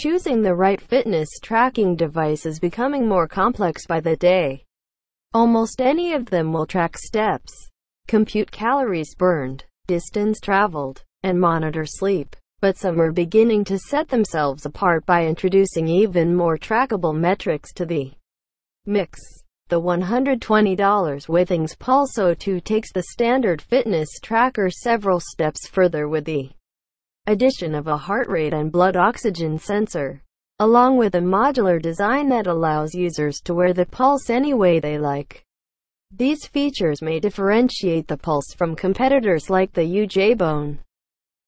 Choosing the right fitness tracking device is becoming more complex by the day. Almost any of them will track steps, compute calories burned, distance traveled, and monitor sleep. But some are beginning to set themselves apart by introducing even more trackable metrics to the mix. The $120 Withings Pulso 2 takes the standard fitness tracker several steps further with the addition of a heart rate and blood oxygen sensor, along with a modular design that allows users to wear the pulse any way they like. These features may differentiate the pulse from competitors like the UJ-Bone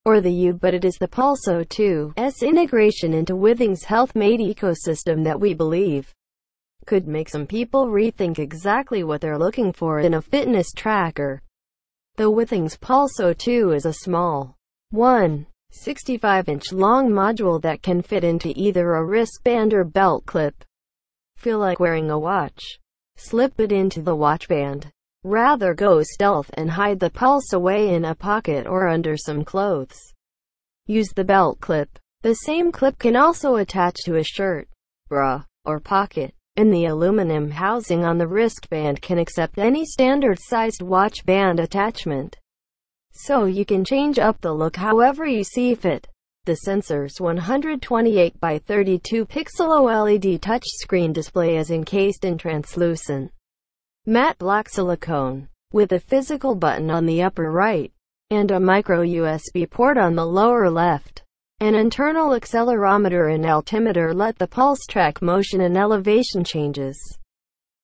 or the U, but it is the Pulso 2's integration into Withings HealthMate ecosystem that we believe could make some people rethink exactly what they're looking for in a fitness tracker. The Withings Pulso 2 is a small one 65-inch long module that can fit into either a wristband or belt clip. Feel like wearing a watch. Slip it into the watch band. Rather go stealth and hide the pulse away in a pocket or under some clothes. Use the belt clip. The same clip can also attach to a shirt, bra, or pocket, and the aluminum housing on the wristband can accept any standard-sized watch band attachment so you can change up the look however you see fit. The sensor's 128 by 32 pixel OLED touchscreen display is encased in translucent matte black silicone, with a physical button on the upper right, and a micro USB port on the lower left. An internal accelerometer and altimeter let the pulse track motion and elevation changes.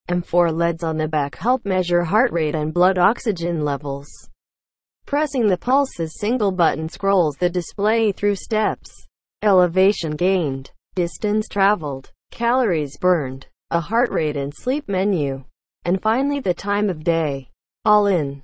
m four LEDs on the back help measure heart rate and blood oxygen levels. Pressing the pulse's single button scrolls the display through steps, elevation gained, distance traveled, calories burned, a heart rate and sleep menu, and finally the time of day. All in.